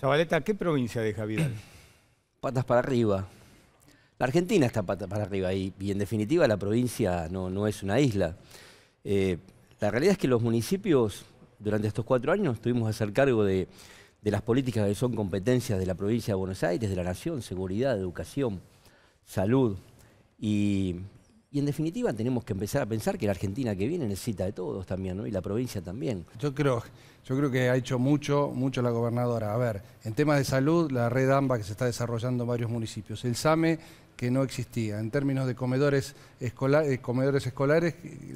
Zabaleta, ¿qué provincia deja Javier? Patas para arriba. La Argentina está patas para arriba y, en definitiva la provincia no, no es una isla. Eh, la realidad es que los municipios durante estos cuatro años tuvimos a hacer cargo de, de las políticas que son competencias de la provincia de Buenos Aires, de la Nación, seguridad, educación, salud. Y y en definitiva tenemos que empezar a pensar que la Argentina que viene necesita de todos también, ¿no? Y la provincia también. Yo creo, yo creo que ha hecho mucho, mucho la gobernadora. A ver, en temas de salud, la red AMBA que se está desarrollando en varios municipios. El SAME que no existía. En términos de comedores, eh, comedores escolares,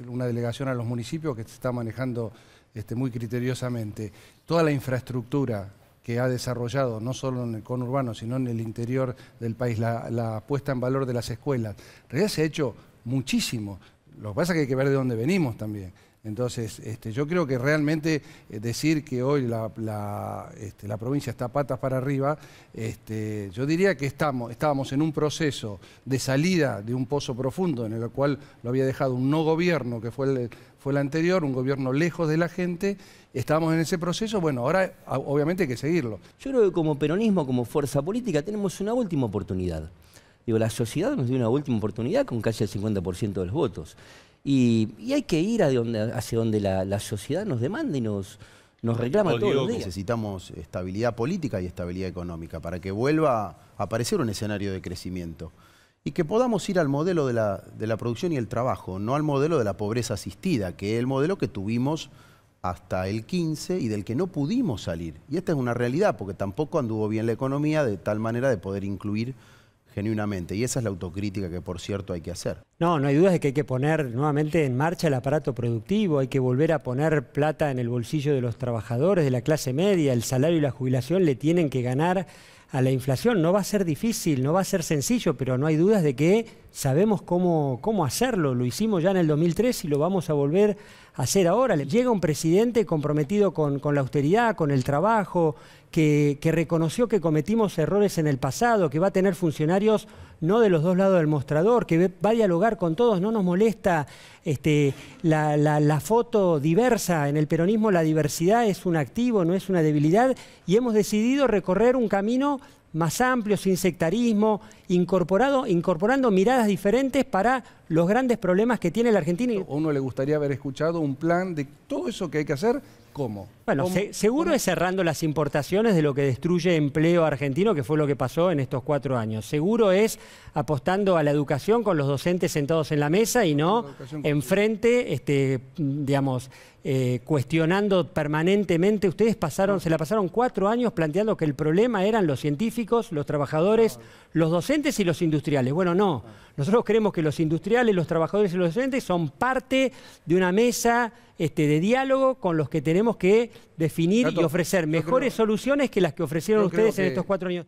una delegación a los municipios que se está manejando este, muy criteriosamente. Toda la infraestructura, que ha desarrollado, no solo en el conurbano, sino en el interior del país, la, puesta en valor de las escuelas. En realidad se ha hecho muchísimo. Lo que pasa es que hay que ver de dónde venimos también. Entonces, este, yo creo que realmente eh, decir que hoy este, la, provincia está patas para arriba, este, yo diría que estamos, estábamos en un proceso de salida de un pozo profundo en el cual lo había dejado un no gobierno que fue fue el anterior, un gobierno lejos de la gente, estábamos en ese proceso, bueno, ahora obviamente hay que seguirlo. Yo creo que como peronismo, como fuerza política, tenemos una última oportunidad. Digo, la sociedad nos dio una última oportunidad con casi el 50% de los votos. Y, hay que ir hacia donde la, sociedad nos demanda y nos, reclama todo los días. Necesitamos estabilidad política y estabilidad económica para que vuelva a aparecer un escenario de crecimiento. Y que podamos ir al modelo de la, de la producción y el trabajo, no al modelo de la pobreza asistida, que es el modelo que tuvimos hasta el 15 y del que no pudimos salir. Y esta es una realidad, porque tampoco anduvo bien la economía de tal manera de poder incluir genuinamente. Y esa es la autocrítica que, por cierto, hay que hacer. No, no hay dudas de que hay que poner nuevamente en marcha el aparato productivo, hay que volver a poner plata en el bolsillo de los trabajadores, de la clase media, el salario y la jubilación le tienen que ganar a la inflación. No va a ser difícil, no va a ser sencillo, pero no hay dudas de que sabemos cómo, cómo hacerlo. Lo hicimos ya en el 2003 y lo vamos a volver a hacer ahora. Llega un presidente comprometido con, con la austeridad, con el trabajo, que, que, reconoció que cometimos errores en el pasado, que va a tener funcionarios no de los dos lados del mostrador, que va a dialogar con todos, no nos molesta este, la, foto diversa en el peronismo, la diversidad es un activo, no es una debilidad, y hemos decidido recorrer un camino más amplio, sin sectarismo, incorporado, incorporando miradas diferentes para los grandes problemas que tiene la Argentina. uno le gustaría haber escuchado un plan de todo eso que hay que hacer ¿Cómo? Bueno, seguro es cerrando las importaciones de lo que destruye empleo argentino, que fue lo que pasó en estos cuatro años. Seguro es apostando a la educación con los docentes sentados en la mesa y no enfrente, este, digamos, eh, cuestionando permanentemente. Ustedes pasaron, se la pasaron cuatro años planteando que el problema eran los científicos, los trabajadores, los docentes y los industriales. Bueno, no. Nosotros creemos que los industriales, los trabajadores y los docentes son parte de una mesa este, de diálogo con los que tenemos que definir y ofrecer mejores soluciones que las que ofrecieron ustedes en estos cuatro años.